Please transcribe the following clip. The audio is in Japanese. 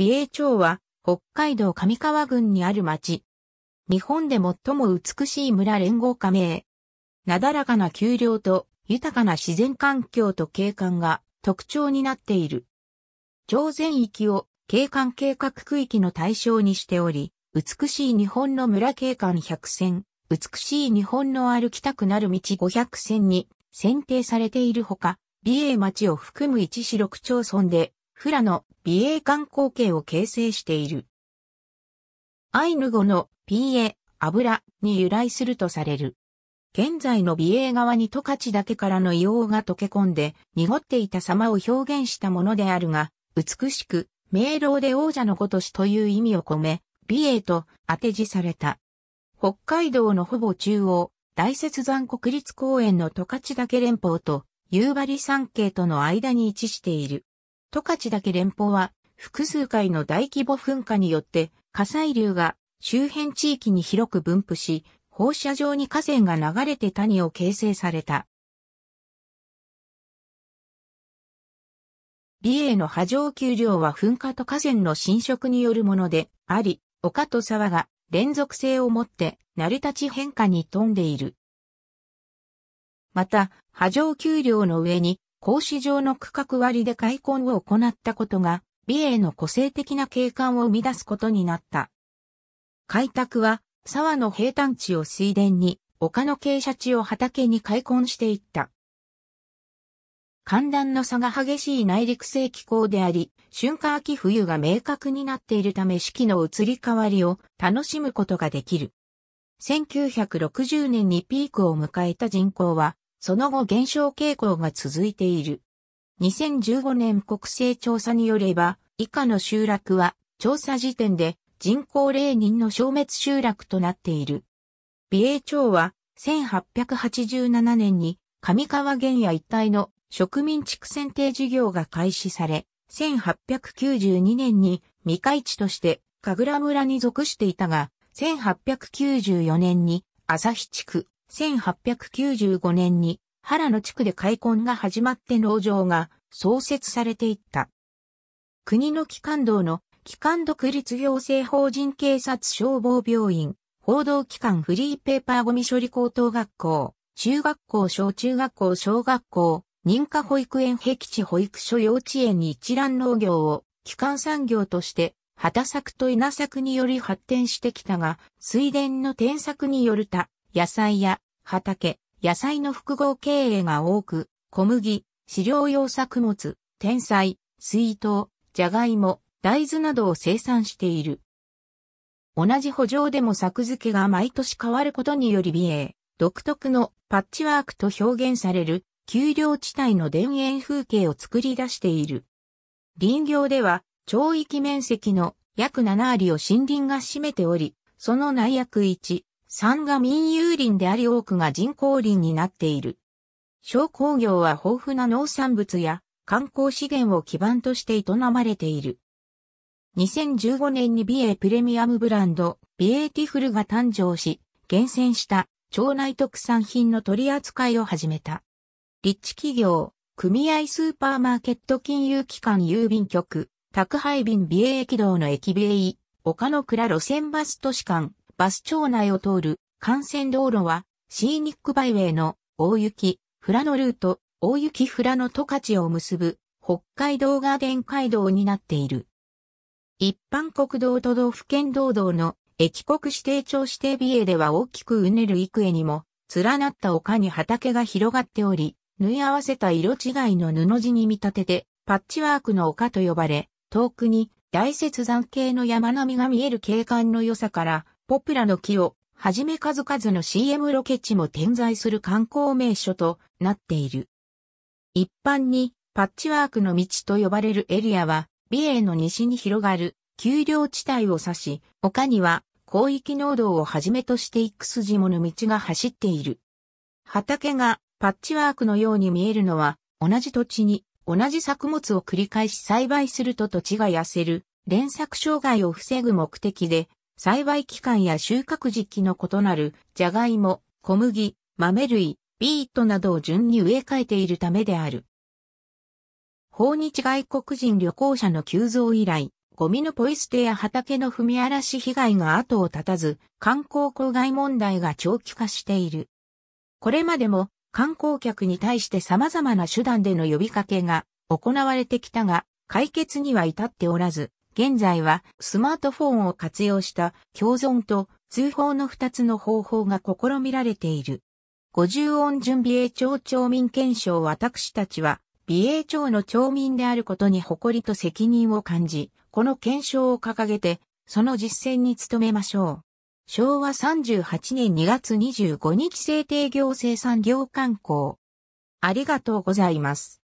美瑛町は北海道上川郡にある町。日本で最も美しい村連合加盟。なだらかな丘陵と豊かな自然環境と景観が特徴になっている。町全域を景観計画区域の対象にしており、美しい日本の村景観100選、美しい日本の歩きたくなる道500選に選定されているほか、美瑛町を含む一市六町村でフラの美瑛観光系を形成している。アイヌ語の PA、油に由来するとされる。現在の美瑛側に十勝岳からの硫黄が溶け込んで濁っていた様を表現したものであるが、美しく、明朗で王者のごとしという意味を込め、美瑛と当て字された。北海道のほぼ中央、大雪山国立公園の十勝岳連峰と夕張山系との間に位置している。十勝岳連峰は複数回の大規模噴火によって火砕流が周辺地域に広く分布し、放射状に河川が流れて谷を形成された。美瑛の波状丘陵は噴火と河川の侵食によるものであり、丘と沢が連続性を持って成り立ち変化に富んでいる。また、波状丘陵の上に格子状の区画割りで開墾を行ったことが、美瑛の個性的な景観を生み出すことになった。開拓は、沢の平坦地を水田に、丘の傾斜地を畑に開墾していった。寒暖の差が激しい内陸性気候であり、春夏秋冬が明確になっているため四季の移り変わりを楽しむことができる。1960年にピークを迎えた人口はその後減少傾向が続いている。2015年国勢調査によれば、以下の集落は調査時点で人口霊人の消滅集落となっている。美瑛町は1887年に上川原野一帯の植民地区選定事業が開始され、1892年に未開地として神楽村に属していたが、1894年に朝日地区、1895年に原野地区で開墾が始まって農場が創設されていった。国の機関道の機関独立行政法人警察消防病院、報道機関フリーペーパーゴミ処理高等学校、中学校小中学校小学校、認可保育園壁地保育所幼稚園に一覧農業を機関産業として畑作と稲作により発展してきたが、水田の転作による他野菜や畑、野菜の複合経営が多く、小麦、飼料用作物、天才、水筒、じゃがいも、大豆などを生産している。同じ補助でも作付けが毎年変わることにより美瑛、独特のパッチワークと表現される、丘陵地帯の田園風景を作り出している。林業では、町域面積の約7割を森林が占めており、その内約1、山が民有林であり多くが人工林になっている。商工業は豊富な農産物や観光資源を基盤として営まれている。2015年に美瑛プレミアムブランド、美瑛ティフルが誕生し、厳選した町内特産品の取り扱いを始めた。立地企業、組合スーパーマーケット金融機関郵便局、宅配便美瑛駅道の駅米岡丘の倉路線バス都市間、バス町内を通る幹線道路は、シーニックバイウェイの大雪、フラのルート、大雪フラの十勝を結ぶ北海道ガーデン街道になっている。一般国道都道府県道道の駅国指定庁指定美瑛では大きくうねる幾重にも連なった丘に畑が広がっており、縫い合わせた色違いの布地に見立ててパッチワークの丘と呼ばれ、遠くに大雪山系の山並みが見える景観の良さからポプラの木をはじめ数々の CM ロケ地も点在する観光名所となっている。一般にパッチワークの道と呼ばれるエリアは、美瑛の西に広がる丘陵地帯を指し、丘には広域農道をはじめとしていく筋もの道が走っている。畑がパッチワークのように見えるのは、同じ土地に同じ作物を繰り返し栽培すると土地が痩せる連作障害を防ぐ目的で栽培期間や収穫時期の異なる、ジャガイモ、小麦、豆類、ビートなどを順に植え替えているためである。訪日外国人旅行者の急増以来、ゴミのポイ捨てや畑の踏み荒らし被害が後を絶たず、観光公害問題が長期化している。これまでも観光客に対して様々な手段での呼びかけが行われてきたが、解決には至っておらず、現在はスマートフォンを活用した共存と通報の2つの方法が試みられている。50音順美英町町民憲章私たちは美瑛町の町民であることに誇りと責任を感じ、この検証を掲げて、その実践に努めましょう。昭和38年2月25日制定行政産業観光。ありがとうございます。